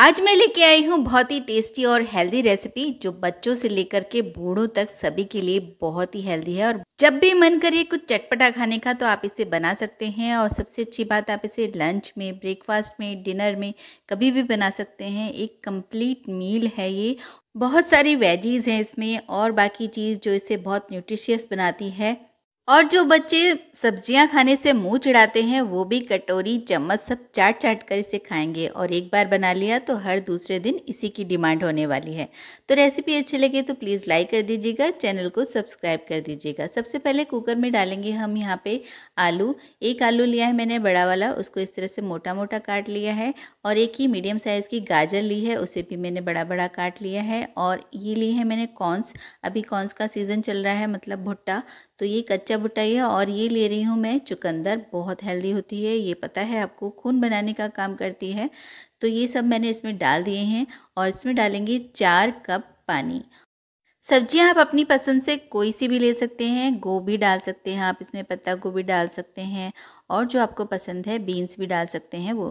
आज मैं लेके आई हूँ बहुत ही टेस्टी और हेल्दी रेसिपी जो बच्चों से लेकर के बूढ़ों तक सभी के लिए बहुत ही हेल्दी है और जब भी मन करिए कुछ चटपटा खाने का तो आप इसे बना सकते हैं और सबसे अच्छी बात आप इसे लंच में ब्रेकफास्ट में डिनर में कभी भी बना सकते हैं एक कंप्लीट मील है ये बहुत सारी वेजीज़ हैं इसमें और बाकी चीज़ जो इसे बहुत न्यूट्रिशियस बनाती है और जो बच्चे सब्जियां खाने से मुंह चिढ़ाते हैं वो भी कटोरी चम्मच सब चाट चाट कर इसे खाएंगे और एक बार बना लिया तो हर दूसरे दिन इसी की डिमांड होने वाली है तो रेसिपी अच्छी लगे तो प्लीज़ लाइक कर दीजिएगा चैनल को सब्सक्राइब कर दीजिएगा सबसे पहले कुकर में डालेंगे हम यहाँ पे आलू एक आलू लिया है मैंने बड़ा वाला उसको इस तरह से मोटा मोटा काट लिया है और एक ही मीडियम साइज़ की गाजर ली है उसे भी मैंने बड़ा बड़ा काट लिया है और ये ली है मैंने कॉर्न्स अभी कॉर्न्स का सीज़न चल रहा है मतलब भुट्टा तो ये कच्चा भुट्टा है और ये ले रही हूँ मैं चुकंदर बहुत हेल्दी होती है ये पता है आपको खून बनाने का काम करती है तो ये सब मैंने इसमें डाल दिए हैं और इसमें डालेंगे चार कप पानी सब्जियाँ आप अपनी पसंद से कोई सी भी ले सकते हैं गोभी डाल सकते हैं आप इसमें पत्ता गोभी डाल सकते हैं और जो आपको पसंद है बीन्स भी डाल सकते हैं वो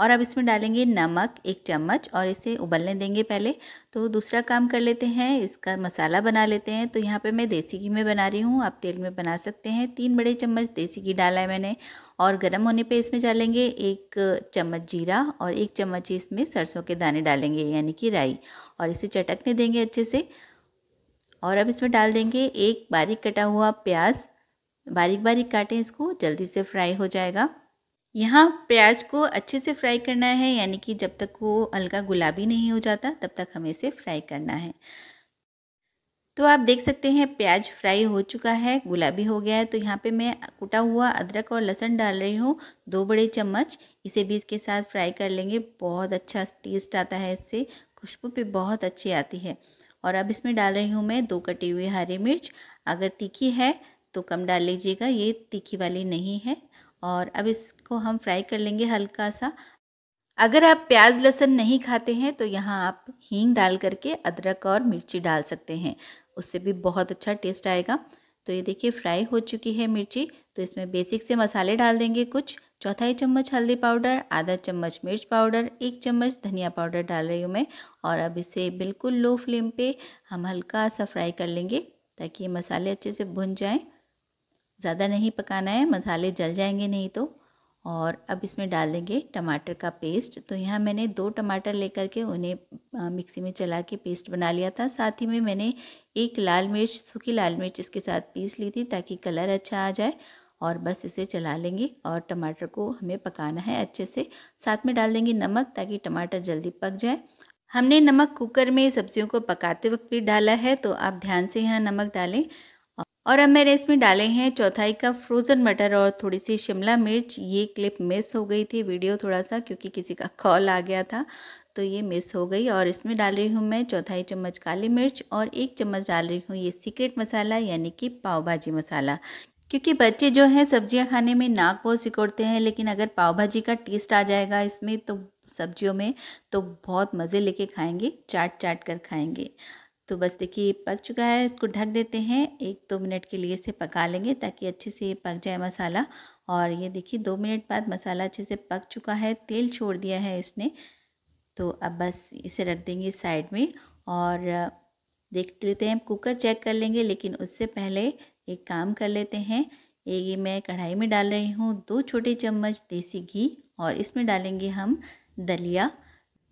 और अब इसमें डालेंगे नमक एक चम्मच और इसे उबलने देंगे पहले तो दूसरा काम कर लेते हैं इसका मसाला बना लेते हैं तो यहाँ पे मैं देसी घी में बना रही हूँ आप तेल में बना सकते हैं तीन बड़े चम्मच देसी घी डाला है मैंने और गर्म होने पे इसमें डालेंगे एक चम्मच जीरा और एक चम्मच इसमें सरसों के दाने डालेंगे यानी कि राई और इसे चटकने देंगे अच्छे से और अब इसमें डाल देंगे एक बारीक कटा हुआ प्याज बारीक बारीक काटें इसको जल्दी से फ्राई हो जाएगा यहाँ प्याज को अच्छे से फ्राई करना है यानी कि जब तक वो हल्का गुलाबी नहीं हो जाता तब तक हमें इसे फ्राई करना है तो आप देख सकते हैं प्याज फ्राई हो चुका है गुलाबी हो गया है तो यहाँ पे मैं कुटा हुआ अदरक और लहसुन डाल रही हूँ दो बड़े चम्मच इसे भी इसके साथ फ्राई कर लेंगे बहुत अच्छा टेस्ट आता है इससे खुशबू भी बहुत अच्छी आती है और अब इसमें डाल रही हूँ मैं दो कटी हुई हरी मिर्च अगर तीखी है तो कम डाल लीजिएगा ये तीखी वाली नहीं है और अब इसको हम फ्राई कर लेंगे हल्का सा अगर आप प्याज लहसुन नहीं खाते हैं तो यहाँ आप हींग डाल करके अदरक और मिर्ची डाल सकते हैं उससे भी बहुत अच्छा टेस्ट आएगा तो ये देखिए फ्राई हो चुकी है मिर्ची तो इसमें बेसिक से मसाले डाल देंगे कुछ चौथाई चम्मच हल्दी पाउडर आधा चम्मच मिर्च पाउडर एक चम्मच धनिया पाउडर डाल रही हूँ मैं और अब इसे बिल्कुल लो फ्लेम पे हम हल्का सा फ्राई कर लेंगे ताकि ये मसाले अच्छे से भुन जाएँ ज़्यादा नहीं पकाना है मसाले जल जाएंगे नहीं तो और अब इसमें डाल देंगे टमाटर का पेस्ट तो यहाँ मैंने दो टमाटर लेकर के उन्हें मिक्सी में चला के पेस्ट बना लिया था साथ ही में मैंने एक लाल मिर्च सूखी लाल मिर्च इसके साथ पीस ली थी ताकि कलर अच्छा आ जाए और बस इसे चला लेंगे और टमाटर को हमें पकाना है अच्छे से साथ में डाल देंगे नमक ताकि टमाटर जल्दी पक जाए हमने नमक कुकर में सब्जियों को पकाते वक्त भी डाला है तो आप ध्यान से यहाँ नमक डालें और अब मैंने इसमें डाले हैं चौथाई कप फ्रोज़न मटर और थोड़ी सी शिमला मिर्च ये क्लिप मिस हो गई थी वीडियो थोड़ा सा क्योंकि किसी का कॉल आ गया था तो ये मिस हो गई और इसमें डाल रही हूँ मैं चौथाई चम्मच काली मिर्च और एक चम्मच डाल रही हूँ ये सीक्रेट मसाला यानी कि पाव भाजी मसाला क्योंकि बच्चे जो हैं सब्जियां खाने में नाक बहुत सिकोड़ते हैं लेकिन अगर पाव भाजी का टेस्ट आ जाएगा इसमें तो सब्जियों में तो बहुत मज़े लेके खाएंगे चाट चाट कर खाएंगे तो बस देखिए ये पक चुका है इसको ढक देते हैं एक दो मिनट के लिए इसे पका लेंगे ताकि अच्छे से ये पक जाए मसाला और ये देखिए दो मिनट बाद मसाला अच्छे से पक चुका है तेल छोड़ दिया है इसने तो अब बस इसे रख देंगे साइड में और देख लेते हैं कुकर चेक कर लेंगे लेकिन उससे पहले एक काम कर लेते हैं ये मैं कढ़ाई में डाल रही हूँ दो छोटे चम्मच देसी घी और इसमें डालेंगे हम दलिया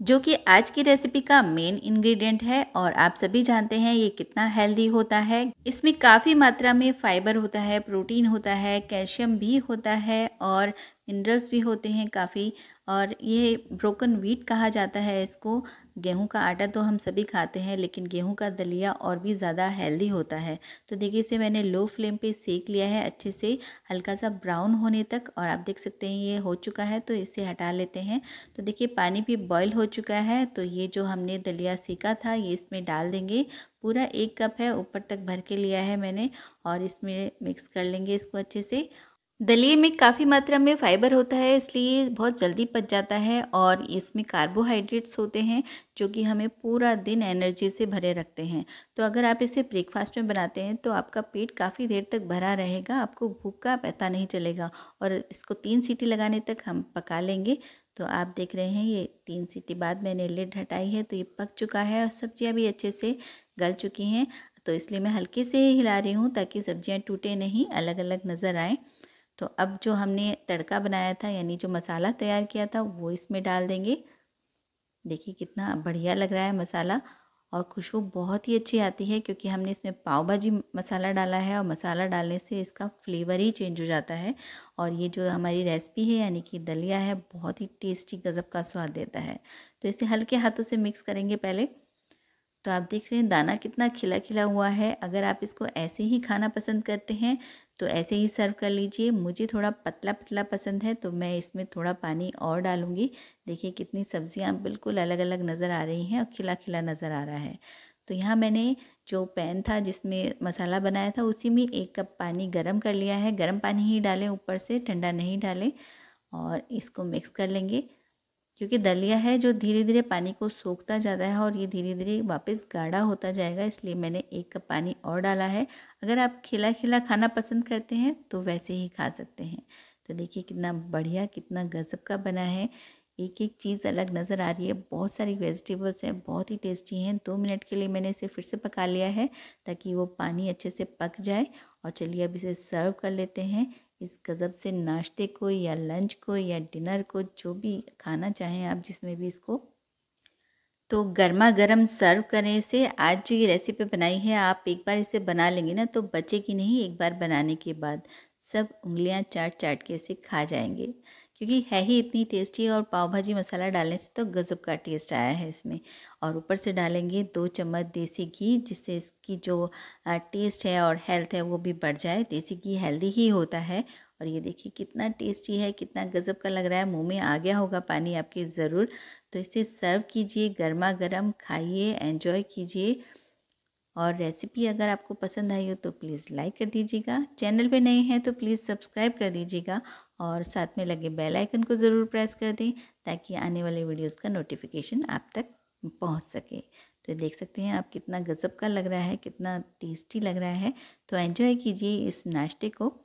जो कि आज की रेसिपी का मेन इंग्रेडिएंट है और आप सभी जानते हैं ये कितना हेल्दी होता है इसमें काफ़ी मात्रा में फाइबर होता है प्रोटीन होता है कैल्शियम भी होता है और मिनरल्स भी होते हैं काफ़ी और ये ब्रोकन वीट कहा जाता है इसको गेहूं का आटा तो हम सभी खाते हैं लेकिन गेहूं का दलिया और भी ज़्यादा हेल्दी होता है तो देखिए इसे मैंने लो फ्लेम पे सेक लिया है अच्छे से हल्का सा ब्राउन होने तक और आप देख सकते हैं ये हो चुका है तो इसे हटा लेते हैं तो देखिए पानी भी बॉयल हो चुका है तो ये जो हमने दलिया सेका था ये इसमें डाल देंगे पूरा एक कप है ऊपर तक भर के लिया है मैंने और इसमें मिक्स कर लेंगे इसको अच्छे से दलिए में काफ़ी मात्रा में फाइबर होता है इसलिए बहुत जल्दी पच जाता है और इसमें कार्बोहाइड्रेट्स होते हैं जो कि हमें पूरा दिन एनर्जी से भरे रखते हैं तो अगर आप इसे ब्रेकफास्ट में बनाते हैं तो आपका पेट काफ़ी देर तक भरा रहेगा आपको भूख का पता नहीं चलेगा और इसको तीन सीटी लगाने तक हम पका लेंगे तो आप देख रहे हैं ये तीन सीटी बाद मैंने लिड हटाई है तो ये पक चुका है और सब्जियाँ भी अच्छे से गल चुकी हैं तो इसलिए मैं हल्के से हिला रही हूँ ताकि सब्जियाँ टूटे नहीं अलग अलग नज़र आएँ तो अब जो हमने तड़का बनाया था यानी जो मसाला तैयार किया था वो इसमें डाल देंगे देखिए कितना बढ़िया लग रहा है मसाला और खुशबू बहुत ही अच्छी आती है क्योंकि हमने इसमें पाव भाजी मसाला डाला है और मसाला डालने से इसका फ्लेवर ही चेंज हो जाता है और ये जो हमारी रेसिपी है यानी कि दलिया है बहुत ही टेस्टी गज़ब का स्वाद देता है तो इसे हल्के हाथों से मिक्स करेंगे पहले तो आप देख रहे हैं दाना कितना खिला खिला हुआ है अगर आप इसको ऐसे ही खाना पसंद करते हैं तो ऐसे ही सर्व कर लीजिए मुझे थोड़ा पतला पतला पसंद है तो मैं इसमें थोड़ा पानी और डालूँगी देखिए कितनी सब्ज़ियाँ बिल्कुल अलग अलग नज़र आ रही हैं और खिला खिला नज़र आ रहा है तो यहाँ मैंने जो पैन था जिसमें मसाला बनाया था उसी में एक कप पानी गर्म कर लिया है गर्म पानी ही डालें ऊपर से ठंडा नहीं डालें और इसको मिक्स कर लेंगे क्योंकि दलिया है जो धीरे धीरे पानी को सोखता जाता है और ये धीरे धीरे वापस गाढ़ा होता जाएगा इसलिए मैंने एक कप पानी और डाला है अगर आप खिला खिला खाना पसंद करते हैं तो वैसे ही खा सकते हैं तो देखिए कितना बढ़िया कितना गजब का बना है एक एक चीज़ अलग नज़र आ रही है बहुत सारी वेजिटेबल्स हैं बहुत ही टेस्टी हैं दो मिनट के लिए मैंने इसे फिर से पका लिया है ताकि वो पानी अच्छे से पक जाए और चलिए अब इसे सर्व कर लेते हैं इस गज़ब से नाश्ते को या लंच को या डिनर को जो भी खाना चाहें आप जिसमें भी इसको तो गर्मा गर्म सर्व करने से आज जो ये रेसिपी बनाई है आप एक बार इसे बना लेंगे ना तो बचेगी नहीं एक बार बनाने के बाद सब उंगलियां चाट चाट के इसे खा जाएंगे क्योंकि है ही इतनी टेस्टी और पाव भाजी मसाला डालने से तो गज़ब का टेस्ट आया है इसमें और ऊपर से डालेंगे दो चम्मच देसी घी जिससे इसकी जो टेस्ट है और हेल्थ है वो भी बढ़ जाए देसी घी हेल्दी ही होता है और ये देखिए कितना टेस्टी है कितना गज़ब का लग रहा है मुंह में आ गया होगा पानी आपके ज़रूर तो इसे सर्व कीजिए गर्मा गर्म खाइए एंजॉय कीजिए और रेसिपी अगर आपको पसंद आई हो तो प्लीज़ लाइक कर दीजिएगा चैनल पे नए हैं तो प्लीज़ सब्सक्राइब कर दीजिएगा और साथ में लगे बेल आइकन को ज़रूर प्रेस कर दें ताकि आने वाले वीडियोस का नोटिफिकेशन आप तक पहुंच सके तो देख सकते हैं आप कितना गज़ब का लग रहा है कितना टेस्टी लग रहा है तो एंजॉय कीजिए इस नाश्ते को